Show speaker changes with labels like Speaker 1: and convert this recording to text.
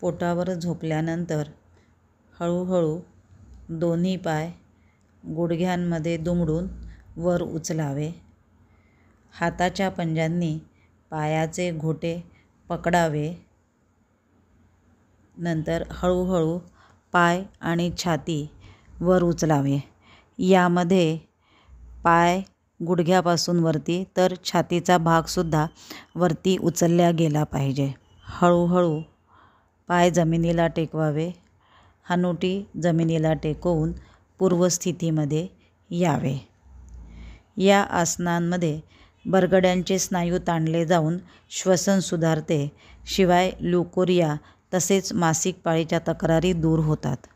Speaker 1: पोटावर झोपल्यानंतर हळूहळू दोन्ही पाय गुडघ्यांमध्ये दुमडून वर उचलावे हाताच्या पंजांनी पायाचे घोटे पकडावे नंतर हळूहळू पाय आणि छाती वर उचलावे यामध्ये पाय गुडघ्यापासून वरती तर छातीचा भागसुद्धा वरती उचलल्या गेला पाहिजे हळूहळू पाय जमिनीला टेकवावे हनुटी जमिनीला टेकवून पूर्वस्थितीमध्ये यावे या आसनांमध्ये बरगड्यांचे स्नायू ताणले जाऊन श्वसन सुधारते शिवाय लुकोरिया तसेच मासिक पाळीच्या तक्रारी दूर होतात